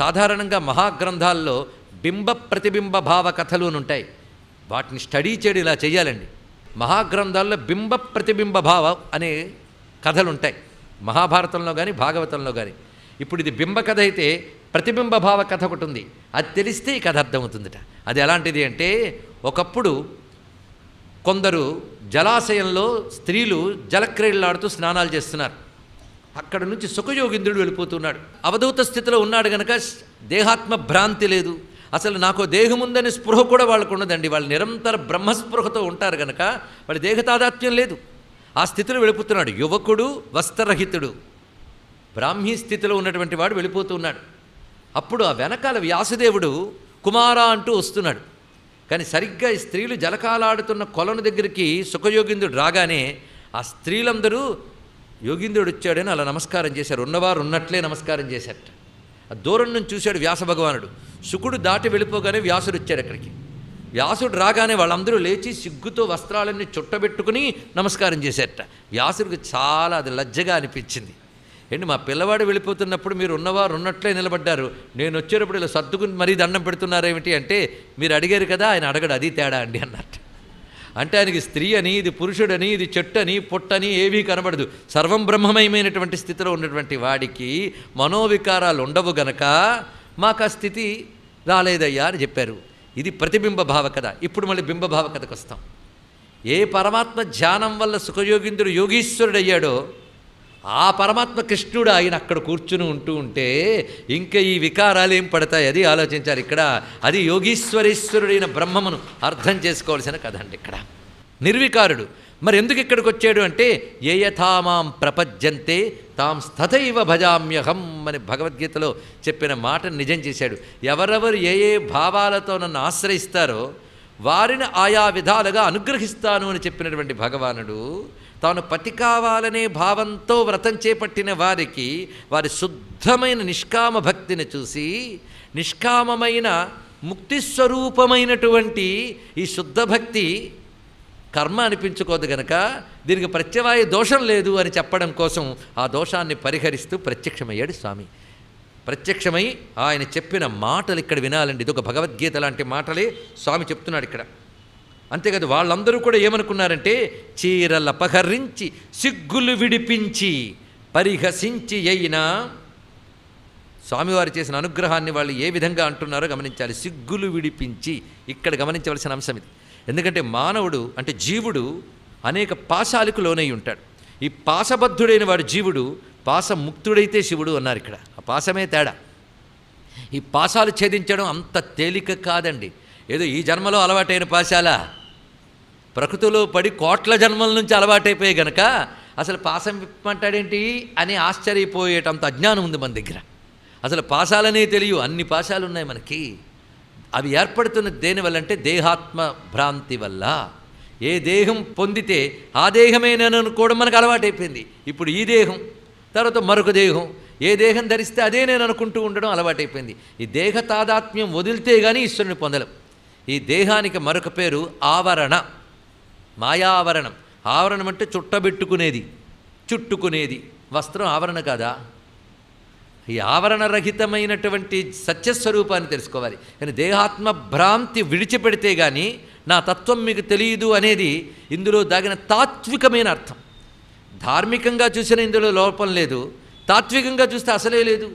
సాధారణంగా మహాగ్రంథాల్లో బింబ ప్రతిబింబ భావ కథలు అని ఉంటాయి వాటిని స్టడీ చేయడం ఇలా చేయాలండి మహాగ్రంథాల్లో బింబ ప్రతిబింబ భావ అనే కథలు ఉంటాయి మహాభారతంలో కానీ భాగవతంలో కానీ ఇప్పుడు ఇది బింబ కథ అయితే ప్రతిబింబ భావ కథ ఒకటి ఉంది అది తెలిస్తే ఈ కథ అర్థమవుతుందట అది ఎలాంటిది అంటే ఒకప్పుడు కొందరు జలాశయంలో స్త్రీలు జలక్రీడలాడుతూ స్నానాలు చేస్తున్నారు అక్కడ నుంచి సుఖయోగింద్రుడు వెళ్ళిపోతున్నాడు అవధూత స్థితిలో ఉన్నాడు గనక దేహాత్మ భ్రాంతి లేదు అసలు నాకు దేహం ఉందని స్పృహ కూడా వాళ్ళకు ఉండదండి వాళ్ళు నిరంతర బ్రహ్మస్పృహతో ఉంటారు గనక వాళ్ళ దేహతాదాత్మ్యం లేదు ఆ స్థితిలో వెళ్ళిపోతున్నాడు యువకుడు వస్త్రరహితుడు బ్రాహ్మీ స్థితిలో ఉన్నటువంటి వాడు వెళ్ళిపోతున్నాడు అప్పుడు ఆ వెనకాల వ్యాసదేవుడు కుమార అంటూ వస్తున్నాడు కానీ సరిగ్గా ఈ స్త్రీలు జలకాలాడుతున్న కొలను దగ్గరికి సుఖయోగిందుడు రాగానే ఆ స్త్రీలందరూ యోగింద్రుడు వచ్చాడని అలా నమస్కారం చేశారు ఉన్నవారు ఉన్నట్లే నమస్కారం చేశారట ఆ దూరం నుంచి చూశాడు వ్యాస భగవానుడు శుకుడు దాటి వెళ్ళిపోగానే వ్యాసుడు వచ్చాడు అక్కడికి వ్యాసుడు రాగానే వాళ్ళందరూ లేచి సిగ్గుతో వస్త్రాలన్నీ చుట్టబెట్టుకుని నమస్కారం చేశారట వ్యాసుడికి చాలా అది లజ్జగా అనిపించింది ఏంటి మా పిల్లవాడు వెళ్ళిపోతున్నప్పుడు మీరు ఉన్నవారు ఉన్నట్లే నిలబడ్డారు నేను వచ్చేటప్పుడు ఇలా సర్దుకుని మరీ దండం పెడుతున్నారేమిటి అంటే మీరు అడిగారు కదా ఆయన అడగడు అది తేడా అండి అన్నట్టు అంటే ఆయనకి స్త్రీ అని ఇది పురుషుడని ఇది చెట్టని పొట్టని ఏవీ కనబడదు సర్వం బ్రహ్మమయమైనటువంటి స్థితిలో ఉన్నటువంటి వాడికి మనోవికారాలు ఉండవు గనక మాకు ఆ స్థితి రాలేదయ్యా అని చెప్పారు ఇది ప్రతిబింబ భావ కథ ఇప్పుడు మళ్ళీ బింబభావ కథకు వస్తాం ఏ పరమాత్మ ధ్యానం వల్ల సుఖయోగింద్రుడు యోగీశ్వరుడయ్యాడో ఆ పరమాత్మ కృష్ణుడు ఆయన అక్కడ కూర్చుని ఉంటూ ఉంటే ఇంకా ఈ వికారాలు ఏం పడతాయి అది ఆలోచించాలి ఇక్కడ అది యోగీశ్వరేశ్వరుడైన బ్రహ్మమును అర్థం చేసుకోవాల్సిన కథ అండి ఇక్కడ నిర్వికారుడు మరి ఎందుకు ఇక్కడికి వచ్చాడు అంటే ఏ యథామాం ప్రపద్యంతే తాం స్థతైవ భజామ్యహం అని భగవద్గీతలో చెప్పిన మాట నిజం చేశాడు ఎవరెవరు ఏ ఏ భావాలతో నన్ను ఆశ్రయిస్తారో వారిని ఆయా విధాలుగా అనుగ్రహిస్తాను అని చెప్పినటువంటి భగవానుడు తాను పతి కావాలనే భావంతో వ్రతం చేపట్టిన వారికి వారి శుద్ధమైన నిష్కామ భక్తిని చూసి నిష్కామమైన ముక్తిస్వరూపమైనటువంటి ఈ శుద్ధ భక్తి కర్మ అనిపించుకోదు గనక దీనికి ప్రత్యవాయ దోషం లేదు అని చెప్పడం కోసం ఆ దోషాన్ని పరిహరిస్తూ ప్రత్యక్షమయ్యాడు స్వామి ప్రత్యక్షమై ఆయన చెప్పిన మాటలు ఇక్కడ వినాలండి ఇది ఒక భగవద్గీత లాంటి మాటలే స్వామి చెప్తున్నాడు ఇక్కడ అంతేకాదు వాళ్ళందరూ కూడా ఏమనుకున్నారంటే చీరల పహరించి సిగ్గులు విడిపించి పరిహసించి అయినా స్వామివారు చేసిన అనుగ్రహాన్ని వాళ్ళు ఏ విధంగా అంటున్నారో గమనించాలి సిగ్గులు విడిపించి ఇక్కడ గమనించవలసిన అంశం ఇది ఎందుకంటే మానవుడు అంటే జీవుడు అనేక పాశాలకు లోనై ఉంటాడు ఈ పాశబద్ధుడైన వాడు జీవుడు పాశముక్తుడైతే శివుడు అన్నారు ఇక్కడ ఆ పాశమే తేడా ఈ పాశాలు ఛేదించడం అంత తేలిక కాదండి ఏదో ఈ జన్మలో అలవాటైన పాశాలా ప్రకృతిలో పడి కోట్ల జన్మల నుంచి అలవాటైపోయి గనక అసలు పాసం విప్పమంటాడేంటి అని ఆశ్చర్యపోయేటంత అజ్ఞానం ఉంది మన దగ్గర అసలు పాశాలనే తెలియవు అన్ని పాశాలు ఉన్నాయి మనకి అవి ఏర్పడుతున్న అంటే దేహాత్మ భ్రాంతి వల్ల ఏ దేహం పొందితే ఆ దేహమే నేను అనుకోవడం మనకు అలవాటైపోయింది ఇప్పుడు ఈ దేహం తర్వాత మరొక దేహం ఏ దేహం ధరిస్తే అదే నేను అనుకుంటూ ఉండడం అలవాటైపోయింది ఈ దేహ తాదాత్మ్యం వదిలితే కానీ ఈశ్వరుని పొందలం ఈ దేహానికి మరొక పేరు ఆవరణ మాయావరణం ఆవరణం అంటే చుట్టబెట్టుకునేది చుట్టుకునేది వస్త్రం ఆవరణ కాదా ఈ ఆవరణ రహితమైనటువంటి సత్యస్వరూపాన్ని తెలుసుకోవాలి కానీ దేహాత్మ భ్రాంతి విడిచిపెడితే కానీ నా తత్వం మీకు తెలియదు అనేది ఇందులో దాగిన తాత్వికమైన అర్థం ధార్మికంగా చూసిన ఇందులో లోపం లేదు తాత్వికంగా చూస్తే అసలే లేదు